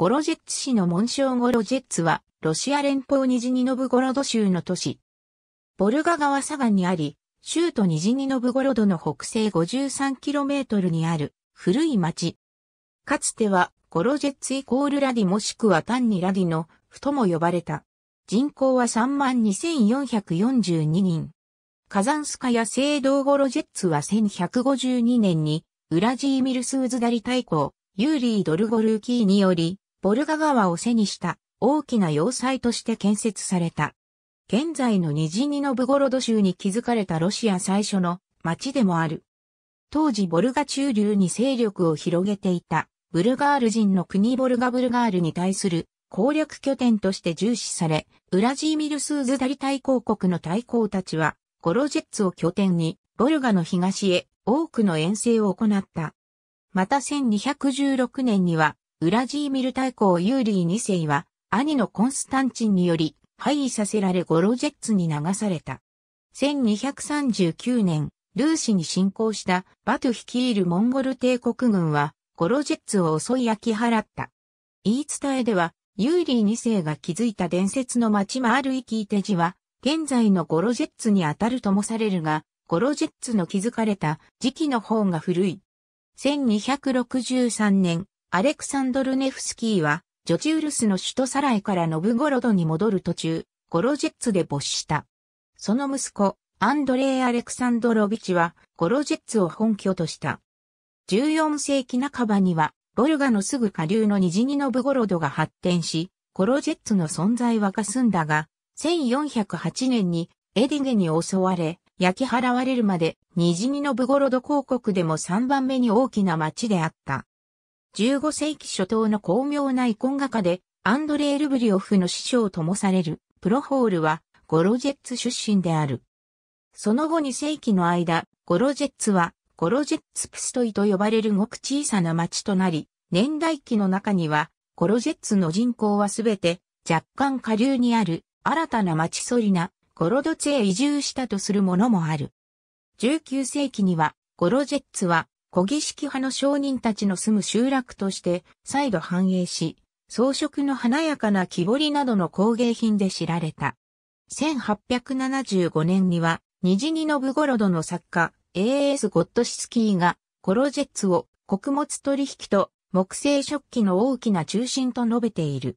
ゴロジェッツ市の紋章ゴロジェッツは、ロシア連邦ニジニノブゴロド州の都市。ボルガ川左岸にあり、州都ニジニノブゴロドの北西 53km にある古い町。かつては、ゴロジェッツイコールラディもしくは単にラディの、ふとも呼ばれた。人口は32,442人。カザンスカや聖堂ゴロジェッツは1152年に、ウラジーミルスーズダリ大公、ユーリー・ドルゴルーキーにより、ボルガ川を背にした大きな要塞として建設された。現在のニジニノブゴロド州に築かれたロシア最初の町でもある。当時ボルガ中流に勢力を広げていたブルガール人の国ボルガブルガールに対する攻略拠点として重視され、ウラジーミルスーズダリ大公国の大公たちはゴロジェッツを拠点にボルガの東へ多くの遠征を行った。また1216年にはウラジーミル大公ユーリー2世は、兄のコンスタンチンにより、廃位させられゴロジェッツに流された。1239年、ルーシに侵攻したバト率いるモンゴル帝国軍は、ゴロジェッツを襲い焼き払った。言い伝えでは、ユーリー2世が築いた伝説の町マールイキーテジは、現在のゴロジェッツに当たるともされるが、ゴロジェッツの築かれた時期の方が古い。1263年、アレクサンドルネフスキーは、ジョチウルスの首都サライからノブゴロドに戻る途中、ゴロジェッツで没した。その息子、アンドレイ・アレクサンドロビチは、ゴロジェッツを本拠とした。14世紀半ばには、ボルガのすぐ下流のニジニノブゴロドが発展し、ゴロジェッツの存在はかすんだが、1408年にエディゲに襲われ、焼き払われるまで、ニジニノブゴロド公国でも3番目に大きな町であった。15世紀初頭の巧妙な遺恨画家で、アンドレイ・ルブリオフの師匠ともされる、プロホールは、ゴロジェッツ出身である。その後2世紀の間、ゴロジェッツは、ゴロジェッツプストイと呼ばれるごく小さな町となり、年代記の中には、ゴロジェッツの人口はすべて、若干下流にある、新たな町ソリナ、ゴロドツへ移住したとするものもある。19世紀には、ゴロジェッツは、小儀式派の商人たちの住む集落として再度繁栄し、装飾の華やかな木彫りなどの工芸品で知られた。1875年には、ニジニノブゴロドの作家、A.S. ゴッドシスキーが、コロジェッツを穀物取引と木製食器の大きな中心と述べている。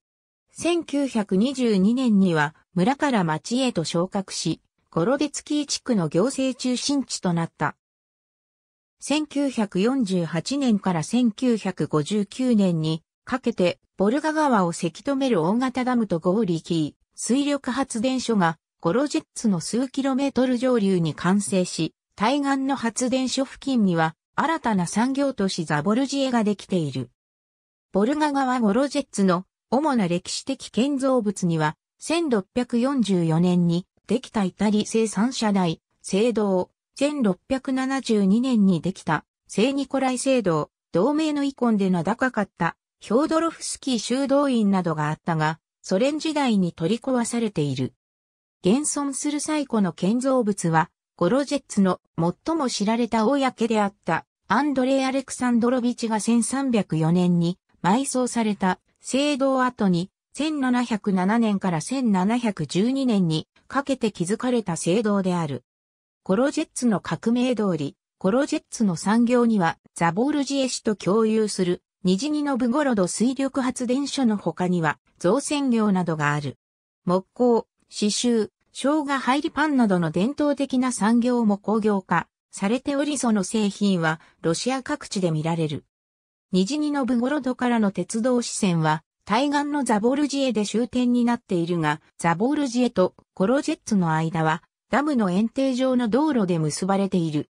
1922年には村から町へと昇格し、ゴロデツキー地区の行政中心地となった。1948年から1959年にかけて、ボルガ川をせき止める大型ダムとゴーリキー、水力発電所が、ゴロジェッツの数キロメートル上流に完成し、対岸の発電所付近には、新たな産業都市ザボルジエができている。ボルガ川ゴロジェッツの主な歴史的建造物には、1644年にできたイタリ製三社台、聖堂、1672年にできた聖ニコライ聖堂、同盟の遺恨で名高かったヒョードロフスキー修道院などがあったが、ソ連時代に取り壊されている。現存する最古の建造物は、ゴロジェッツの最も知られた公であったアンドレイ・アレクサンドロビチが1304年に埋葬された聖堂跡に1707年から1712年にかけて築かれた聖堂である。コロジェッツの革命通り、コロジェッツの産業にはザボールジエ市と共有するニジニノブゴロド水力発電所の他には造船業などがある。木工、刺繍、生姜入りパンなどの伝統的な産業も工業化されておりその製品はロシア各地で見られる。ニジニノブゴロドからの鉄道支線は対岸のザボルジエで終点になっているが、ザボルジエとコロジェッツの間はダムの円定上の道路で結ばれている。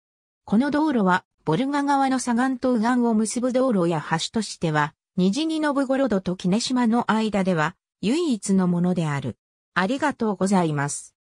この道路は、ボルガ川の左岸と右岸を結ぶ道路や橋としては、ニジニノブゴロドとキネ島の間では、唯一のものである。ありがとうございます。